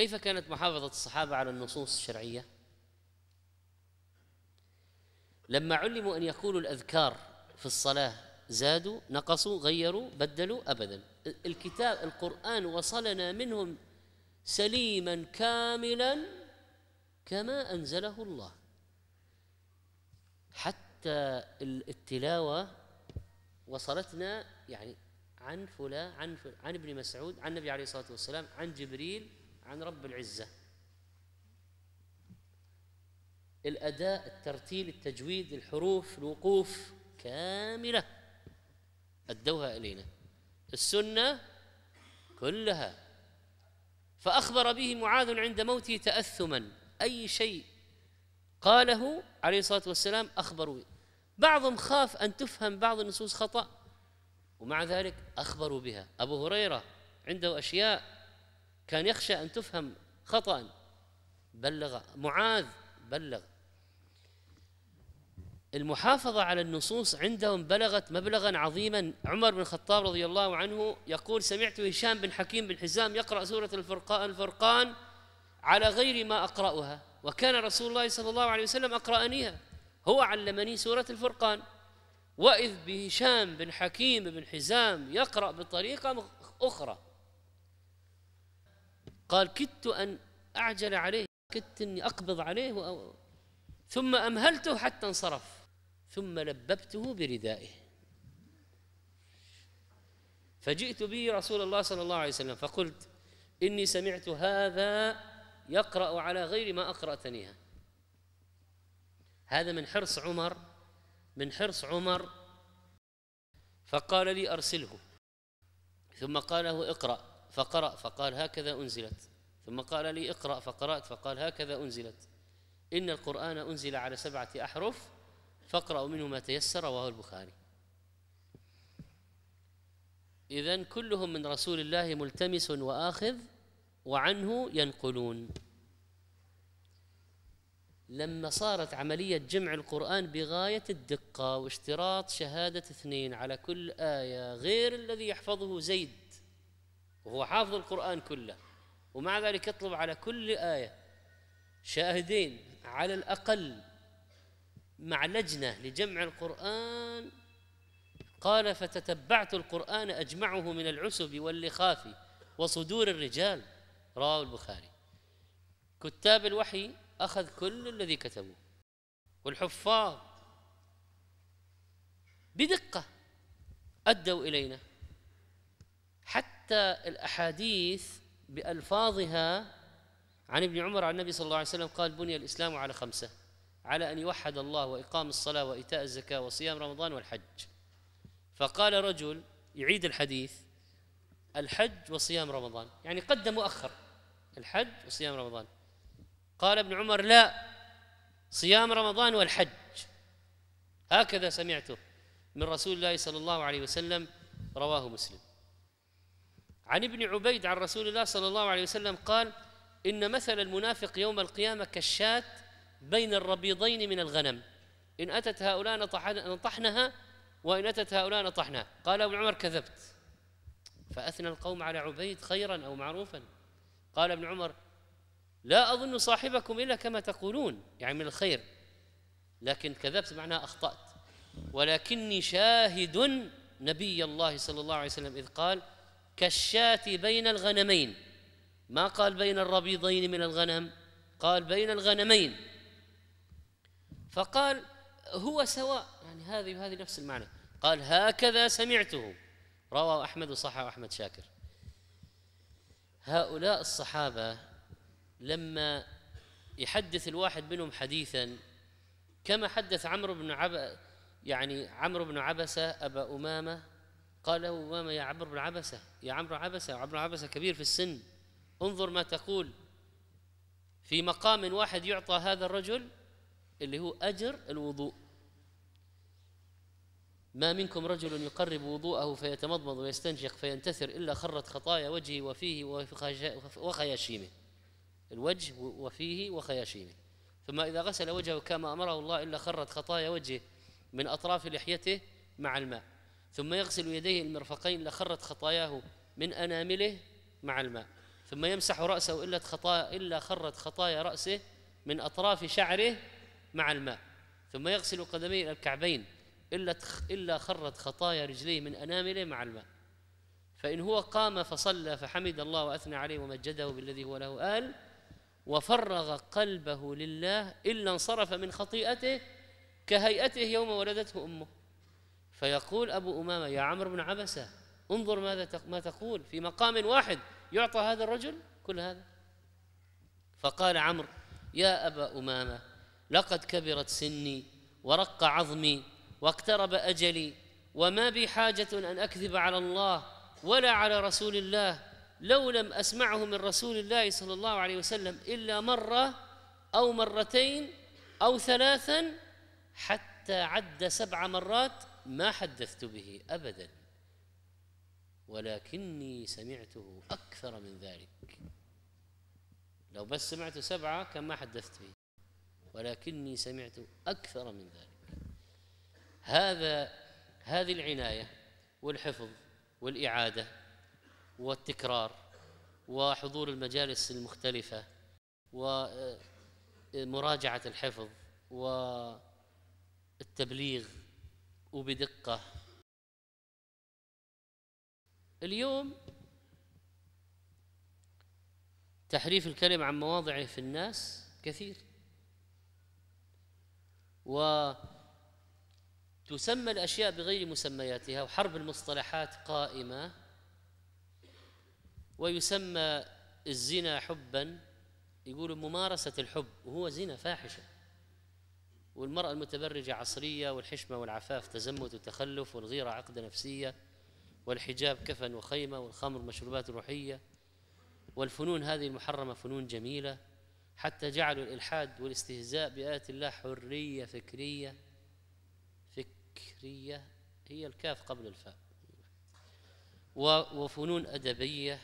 كيف كانت محافظة الصحابة على النصوص الشرعية؟ لما علموا أن يقولوا الأذكار في الصلاة زادوا نقصوا غيروا بدلوا أبدا الكتاب القرآن وصلنا منهم سليما كاملا كما أنزله الله حتى التلاوة وصلتنا يعني عن فلان عن فلا عن ابن مسعود عن النبي عليه الصلاة والسلام عن جبريل عن رب العزة الأداء الترتيل التجويد الحروف الوقوف كاملة أدوها إلينا السنة كلها فأخبر به معاذ عند موته تأثما أي شيء قاله عليه الصلاة والسلام أخبروا بعضهم خاف أن تفهم بعض النصوص خطأ ومع ذلك أخبروا بها أبو هريرة عنده أشياء كان يخشى أن تفهم خطأ بلغ معاذ بلغ المحافظة على النصوص عندهم بلغت مبلغا عظيما عمر بن الخطاب رضي الله عنه يقول سمعت هشام بن حكيم بن حزام يقرأ سورة الفرقان, الفرقان على غير ما أقرأها وكان رسول الله صلى الله عليه وسلم أقرأنيها هو علمني سورة الفرقان وإذ بهشام بن حكيم بن حزام يقرأ بطريقة أخرى قال كدت أن أعجل عليه كدت أني أقبض عليه وأو ثم أمهلته حتى انصرف ثم لببته بردائه فجئت به رسول الله صلى الله عليه وسلم فقلت إني سمعت هذا يقرأ على غير ما أقرأتنيها هذا من حرص عمر من حرص عمر فقال لي أرسله ثم قال له اقرأ فقرأ فقال هكذا أنزلت ثم قال لي اقرأ فقرأت فقال هكذا أنزلت إن القرآن أنزل على سبعة أحرف فاقرأوا منه ما تيسر وهو البخاري إذا كلهم من رسول الله ملتمس وآخذ وعنه ينقلون لما صارت عملية جمع القرآن بغاية الدقة واشتراط شهادة اثنين على كل آية غير الذي يحفظه زيد وهو حافظ القرآن كله ومع ذلك يطلب على كل آية شاهدين على الأقل مع لجنة لجمع القرآن قال فتتبعت القرآن أجمعه من العسب واللخاف وصدور الرجال رواه البخاري كتاب الوحي أخذ كل الذي كتبوه والحفاظ بدقة أدوا إلينا حتى حتى الأحاديث بألفاظها عن ابن عمر عن النبي صلى الله عليه وسلم قال بني الإسلام على خمسة على أن يوحد الله وإقام الصلاة وإيتاء الزكاة وصيام رمضان والحج فقال رجل يعيد الحديث الحج وصيام رمضان يعني قدم مؤخر الحج وصيام رمضان قال ابن عمر لا صيام رمضان والحج هكذا سمعته من رسول الله صلى الله عليه وسلم رواه مسلم عن ابن عبيد عن رسول الله صلى الله عليه وسلم قال إن مثل المنافق يوم القيامة كالشاة بين الربيضين من الغنم إن أتت هؤلاء نطحنها وإن أتت هؤلاء نطحنها قال ابن عمر كذبت فأثنى القوم على عبيد خيرا أو معروفا قال ابن عمر لا أظن صاحبكم إلا كما تقولون يعني من الخير لكن كذبت معناها أخطأت ولكني شاهد نبي الله صلى الله عليه وسلم إذ قال كالشاة بين الغنمين ما قال بين الربيضين من الغنم قال بين الغنمين فقال هو سواء يعني هذه وهذه نفس المعنى قال هكذا سمعته روى أحمد وصحى أحمد شاكر هؤلاء الصحابة لما يحدث الواحد منهم حديثا كما حدث عمرو بن عب يعني عمرو بن عبسة أبا أمامة قال له ماما يا عمرو بن عبسة يا عمرو عبسة عمرو عبسة كبير في السن انظر ما تقول في مقام واحد يعطى هذا الرجل اللي هو أجر الوضوء ما منكم رجل يقرب وضوءه فيتمضمض ويستنشق فينتثر إلا خرت خطايا وجهه وفيه وخياشيمه الوجه وفيه وخياشيمه ثم إذا غسل وجهه كما أمره الله إلا خرت خطايا وجهه من أطراف لحيته مع الماء ثم يغسل يديه المرفقين لخرت خطاياه من أنامله مع الماء ثم يمسح رأسه إلا, خطايا إلا خرت خطايا رأسه من أطراف شعره مع الماء ثم يغسل قدميه إلى الكعبين إلا, إلا خرت خطايا رجليه من أنامله مع الماء فإن هو قام فصلى فحمد الله وأثنى عليه ومجده بالذي هو له آل وفرغ قلبه لله إلا انصرف من خطيئته كهيئته يوم ولدته أمه فيقول أبو أمامة يا عمرو بن عبسة انظر ماذا ما تقول في مقام واحد يعطى هذا الرجل كل هذا فقال عمرو يا أبا أمامة لقد كبرت سني ورق عظمي واقترب أجلي وما بي حاجة أن أكذب على الله ولا على رسول الله لو لم أسمعه من رسول الله صلى الله عليه وسلم إلا مرة أو مرتين أو ثلاثا حتى عد سبع مرات ما حدثت به ابدا ولكني سمعته اكثر من ذلك لو بس سمعت سبعه كان ما حدثت به ولكني سمعت اكثر من ذلك هذا هذه العنايه والحفظ والاعاده والتكرار وحضور المجالس المختلفه ومراجعه الحفظ و التبليغ وبدقة اليوم تحريف الكلم عن مواضعه في الناس كثير وتسمى الأشياء بغير مسمياتها وحرب المصطلحات قائمة ويسمى الزنا حبا يقولوا ممارسة الحب وهو زنا فاحشة والمرأة المتبرجة عصرية والحشمة والعفاف تزمت وتخلف والغيرة عقدة نفسية والحجاب كفن وخيمة والخمر مشروبات روحية والفنون هذه المحرمة فنون جميلة حتى جعلوا الإلحاد والاستهزاء بآيات الله حرية فكرية فكرية هي الكاف قبل الفاء وفنون أدبية